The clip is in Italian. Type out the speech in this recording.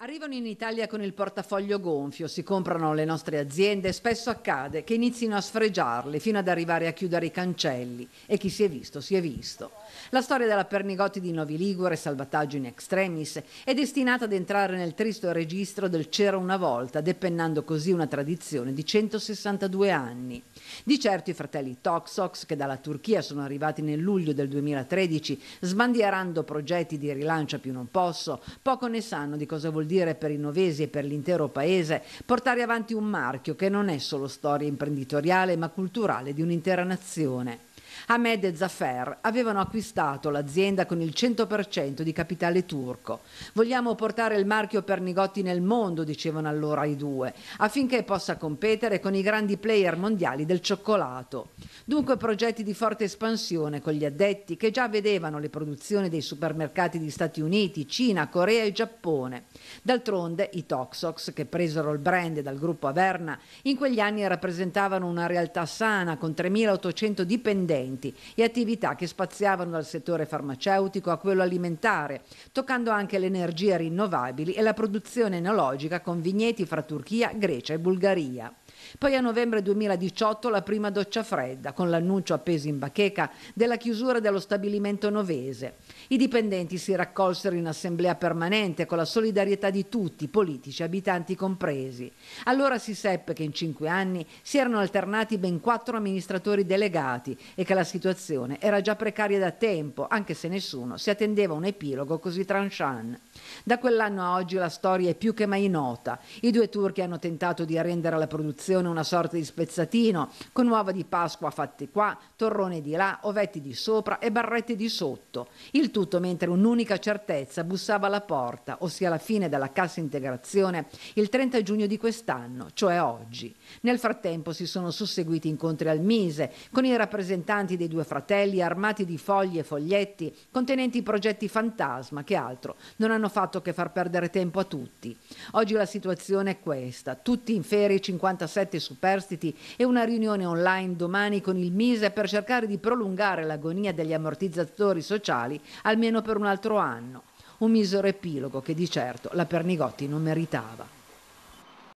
Arrivano in Italia con il portafoglio gonfio, si comprano le nostre aziende e spesso accade che inizino a sfregiarle fino ad arrivare a chiudere i cancelli e chi si è visto si è visto. La storia della Pernigotti di Novi Ligure, salvataggio in extremis, è destinata ad entrare nel tristo registro del C'era una volta, depennando così una tradizione di 162 anni. Di certo i fratelli Toxox, che dalla Turchia sono arrivati nel luglio del 2013, sbandierando progetti di rilancio a più non posso, poco ne sanno di cosa vuol dire dire per i novesi e per l'intero paese, portare avanti un marchio che non è solo storia imprenditoriale ma culturale di un'intera nazione. Ahmed e Zaffer avevano acquistato l'azienda con il 100% di capitale turco. Vogliamo portare il marchio Pernigotti nel mondo, dicevano allora i due, affinché possa competere con i grandi player mondiali del cioccolato. Dunque progetti di forte espansione con gli addetti che già vedevano le produzioni dei supermercati di Stati Uniti, Cina, Corea e Giappone. D'altronde i Toxox, che presero il brand dal gruppo Averna, in quegli anni rappresentavano una realtà sana con 3.800 dipendenti differenti e attività che spaziavano dal settore farmaceutico a quello alimentare, toccando anche le energie rinnovabili e la produzione enologica con vigneti fra Turchia, Grecia e Bulgaria. Poi a novembre 2018 la prima doccia fredda, con l'annuncio appeso in bacheca della chiusura dello stabilimento novese. I dipendenti si raccolsero in assemblea permanente con la solidarietà di tutti, politici, abitanti compresi. Allora si seppe che in cinque anni si erano alternati ben quattro amministratori delegati e che la situazione era già precaria da tempo, anche se nessuno si attendeva un epilogo così tranchant. Da quell'anno a oggi la storia è più che mai nota. I due turchi hanno tentato di arrendere la produzione colazione una sorta di spezzatino, con uova di Pasqua fatte qua, torrone di là, ovetti di sopra e barrette di sotto. Il tutto mentre un'unica certezza bussava alla porta, ossia la fine della cassa integrazione, il 30 giugno di quest'anno, cioè oggi. Nel frattempo si sono susseguiti incontri al Mise, con i rappresentanti dei due fratelli armati di foglie e foglietti, contenenti progetti fantasma che altro non hanno fatto che far perdere tempo a tutti. Oggi la situazione è questa, tutti in ferie 56 17 superstiti e una riunione online domani con il MISE per cercare di prolungare l'agonia degli ammortizzatori sociali almeno per un altro anno. Un misero epilogo che di certo la Pernigotti non meritava.